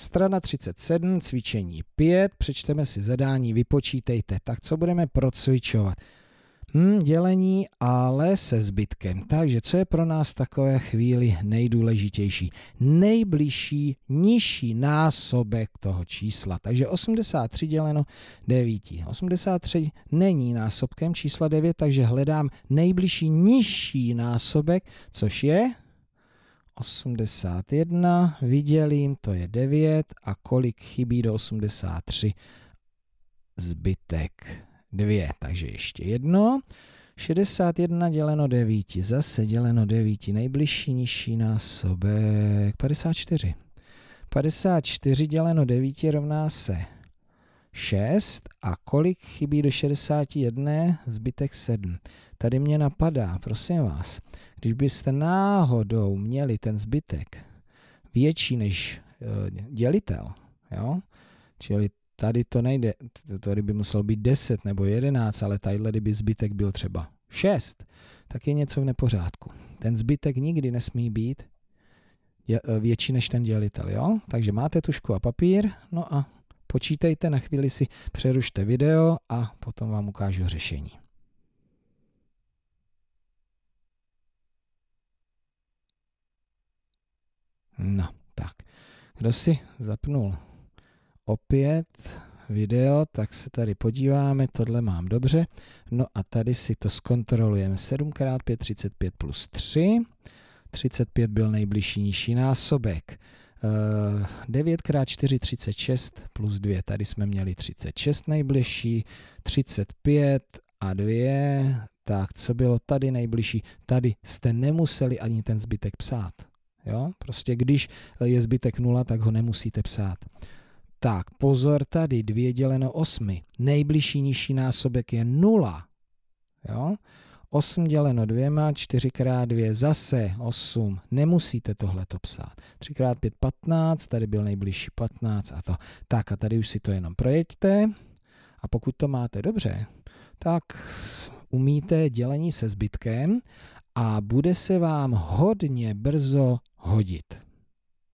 Strana 37, cvičení 5, přečteme si zadání, vypočítejte. Tak co budeme procvičovat? Hmm, dělení, ale se zbytkem. Takže co je pro nás v takové chvíli nejdůležitější? Nejbližší, nižší násobek toho čísla. Takže 83 děleno 9. 83 není násobkem čísla 9, takže hledám nejbližší nižší násobek, což je 81, vydělím, to je 9 a kolik chybí do 83? Zbytek 2, takže ještě jedno. 61 děleno 9, zase děleno 9, nejbližší nižší násobek 54. 54 děleno 9 rovná se 6 a kolik chybí do 61? Zbytek 7. Tady mě napadá, prosím vás, když byste náhodou měli ten zbytek větší než eh, dělitel, jo? čili tady to nejde, tady by musel být 10 nebo 11, ale tadyhle kdyby zbytek byl třeba 6, tak je něco v nepořádku. Ten zbytek nikdy nesmí být eh, větší než ten dělitel, jo? Takže máte tušku a papír, no a Počítejte, na chvíli si přerušte video a potom vám ukážu řešení. No, tak. Kdo si zapnul opět video, tak se tady podíváme, tohle mám dobře. No a tady si to zkontrolujeme. 7x5, 35 plus 3. 35 byl nejbližší nižší násobek. 9 x 4, 36 plus 2. Tady jsme měli 36 nejbližší, 35 a 2. Tak, co bylo tady nejbližší? Tady jste nemuseli ani ten zbytek psát. Jo? Prostě když je zbytek 0, tak ho nemusíte psát. Tak, pozor tady, 2 děleno 8. Nejbližší nižší násobek je 0. Jo? 8 děleno dvěma, 4 krát 2 zase 8. Nemusíte tohle to psát. 3 krát 5 15, tady byl nejbližší 15 a to. Tak a tady už si to jenom projeďte. A pokud to máte dobře, tak umíte dělení se zbytkem a bude se vám hodně brzo hodit.